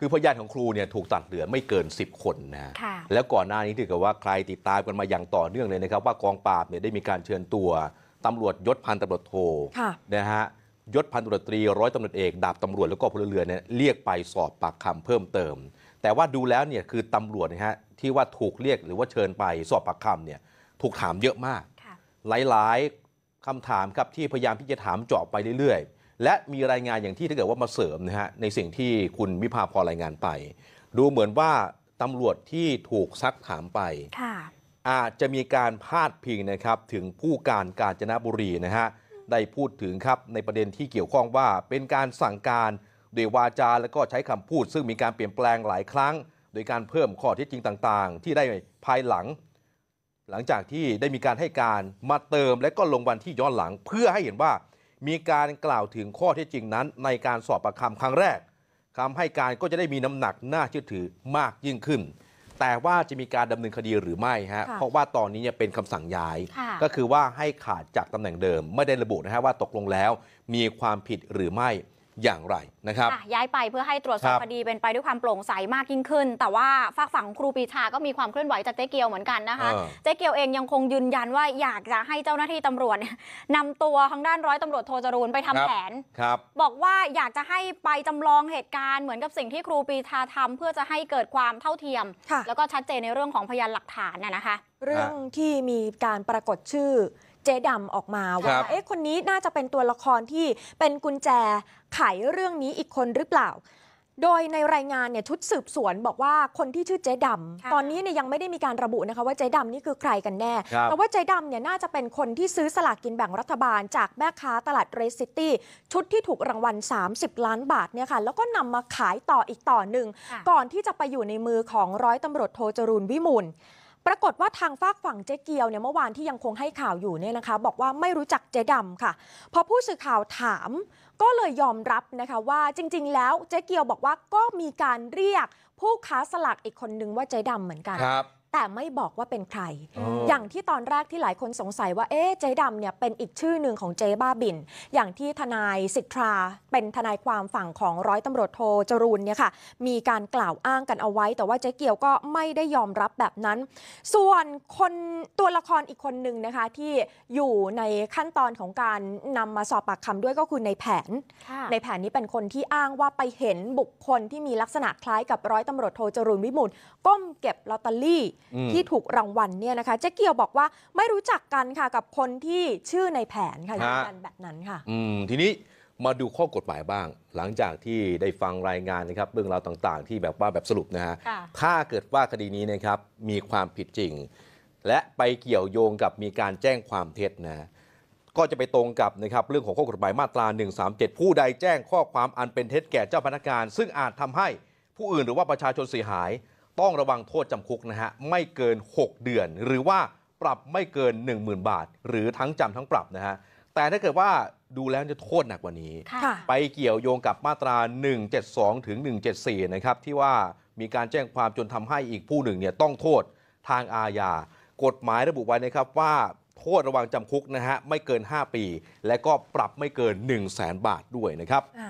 คือพยานของครูเนี่ยถูกตัดเหลือไม่เกิน 10 คนนะฮะคแล้วก่อนหน้านี้ถือกับว่าใครติดตามกันมาอย่างต่อเนื่องเลยนะครับ ว่ากองปราบเนี่ยได้มีการเชิญตัวตำรวจยศพันตำรวจโทนะฮะยศพันตำรวจตรีร้อยตำรวจเอกดาบตำรวจแล้วก็พลเรือนเนี่ยเรียกไปสอบปากคำเพิ่มเติม แต่ว่าดูแล้วเนี่ยคือตำรวจนะฮะที่ว่าถูกเรียกหรือว่าเชิญไปสอบปากคำเนี่ยถูกถามเยอะมากหลายๆคำถามครับที่พยายามที่จะถามเจาะไปเรื่อยและมีรายงานอย่างที่ถ้าเกิดว่ามาเสริมนะฮะในสิ่งที่คุณวิภาพรรายงานไป ดูเหมือนว่าตำรวจที่ถูกซักถามไปอาจจะมีการพาดพิงนะครับถึงผู้การกาญจนบุรีนะฮะได้พูดถึงครับในประเด็นที่เกี่ยวข้องว่าเป็นการสั่งการโดยวาจาและก็ใช้คำพูด ซึ่งมีการเปลี่ยนแปลงหลายครั้ง โดยการเพิ่มข้อเท็จจริงต่างๆ ที่ได้ภายหลัง หลังจากที่ได้มีการให้การมาเติมและก็ลงวันที่ย้อนหลังเพื่อให้เห็นว่ามีการกล่าวถึงข้อเท็จจริงนั้นในการสอบประคำครั้งแรกคำให้การก็จะได้มีน้ำหนักน่าเชื่อถือมากยิ่งขึ้น แต่ว่าจะมีการดำเนินคดีหรือไม่ฮะเพราะว่าตอนนี้เนี่ยเป็นคำสั่งย้าย ก็คือว่าให้ขาดจากตำแหน่งเดิม ไม่ได้ระบุนะฮะว่าตกลงแล้ว มีความผิดหรือไม่อย่างไรนะครับย้ายไปเพื่อให้ตรวจสอบคดีเป็นไปด้วยความโปร่งใสมากยิ่งขึ้น แต่ว่าฝากฝั่งครูปีชาก็มีความเคลื่อนไหวจากเจ๊เกียวเหมือนกันนะคะ เจ๊เกียวเองยังคงยืนยันว่าอยากจะให้เจ้าหน้าที่ตำรวจนำตัวทางด้านร้อยตำรวจโทจรูนไปทำแผนบบอกว่าอยากจะให้ไปจำลองเหตุการณ์เหมือนกับสิ่งที่ครูปีชาทำเพื่อจะให้เกิดความเท่าเทียม แล้วก็ชัดเจนในเรื่องของพยานหลักฐานนะคะ เรื่องที่มีการปรากฏชื่อเจ๊ดาออกมาว่าเอ๊ะ คนนี้น่าจะเป็นตัวละครที่เป็นกุญแจไขเรื่องนี้อีกคนหรือเปล่า โดยในรายงานเนี่ยชุดสืบสวนบอกว่าคนที่ชื่อเจ๊ดำ ตอนนี้เนี่ยยังไม่ได้มีการระบุนะคะว่าเจ๊ดำนี่คือใครกันแน่ แต่ว่าเจ๊ดำเนี่ยน่าจะเป็นคนที่ซื้อสลากกินแบ่งรัฐบาล จากแม่ค้าตลาดเรสซิตี้ชุดที่ถูกรางวัล 30 ล้านบาทเนี่ยค่ะ แล้วก็นำมาขายต่ออีกต่อหนึ่งก่อนที่จะไปอยู่ในมือของร้อยตำรวจโทจรูนวิมูลปรากฏว่าทางฝากฝั่งเจ๊เกียวเนี่ยเมื่อวานที่ยังคงให้ข่าวอยู่เนี่ยนะคะ บอกว่าไม่รู้จักเจ๊ดำค่ะ พอผู้สื่อข่าวถามก็เลยยอมรับนะคะ ว่าจริง ๆ แล้วเจ๊เกียวบอกว่าก็มีการเรียกผู้ค้าสลากอีกคนนึงว่าเจ๊ดำเหมือนกันแต่ไม่บอกว่าเป็นใคร อย่างที่ตอนแรกที่หลายคนสงสัยว่า เอ๊ะเจ๊ดำเนี่ยเป็นอีกชื่อหนึ่งของเจ๊บ้าบิน อย่างที่ทนายสิทธาเป็นทนายความฝั่งของร้อยตำรวจโทจรูนเนี่ยค่ะ มีการกล่าวอ้างกันเอาไว้ แต่ว่าเจ๊เกียวก็ไม่ได้ยอมรับแบบนั้น ส่วนคนตัวละครอีกคนหนึ่งนะคะ ที่อยู่ในขั้นตอนของการนำมาสอบปากคำด้วยก็คือในแผน ในแผนนี้เป็นคนที่อ้างว่าไปเห็นบุคคลที่มีลักษณะคล้ายกับร้อยตำรวจโทจรูนวิมูลก้มเก็บลอตเตอรี่ที่ถูกรางวัลเนี่ยนะคะเจ๊เกียวบอกว่าไม่รู้จักกันค่ะกับคนที่ชื่อในแผนค่ะยืนยันแบบนั้นค่ะ อืมทีนี้มาดูข้อกฎหมายบ้าง หลังจากที่ได้ฟังรายงานนะครับเรื่องราวต่างๆ ที่แบบว่าแบบสรุปนะฮะถ้าเกิดว่าคดีนี้นะครับ มีความผิดจริง และไปเกี่ยวโยงกับมีการแจ้งความเท็จนะก็จะไปตรงกับนะครับเรื่องของข้อกฎหมายมาตรา 137 ผู้ใดแจ้งข้อความอันเป็นเท็จแก่เจ้าพนักงานซึ่งอาจทำให้ผู้อื่นหรือว่าประชาชนเสียหายต้องระวังโทษจำคุกนะฮะไม่เกิน 6 เดือน หรือว่าปรับไม่เกิน 10,000 บาท หรือทั้งจำทั้งปรับนะฮะแต่ถ้าเกิดว่าดูแล้วจะโทษหนักกว่านี้ ไปเกี่ยวโยงกับมาตรา 172 ถึง 174 นะครับ ที่ว่ามีการแจ้งความจนทำให้อีกผู้หนึ่งเนี่ยต้องโทษทางอาญา กฎหมายระบุไว้นะครับว่า โทษระวังจำคุกนะฮะไม่เกิน 5 ปี และก็ปรับไม่เกิน 1 0 0 0 0แบาทด้วยนะครับ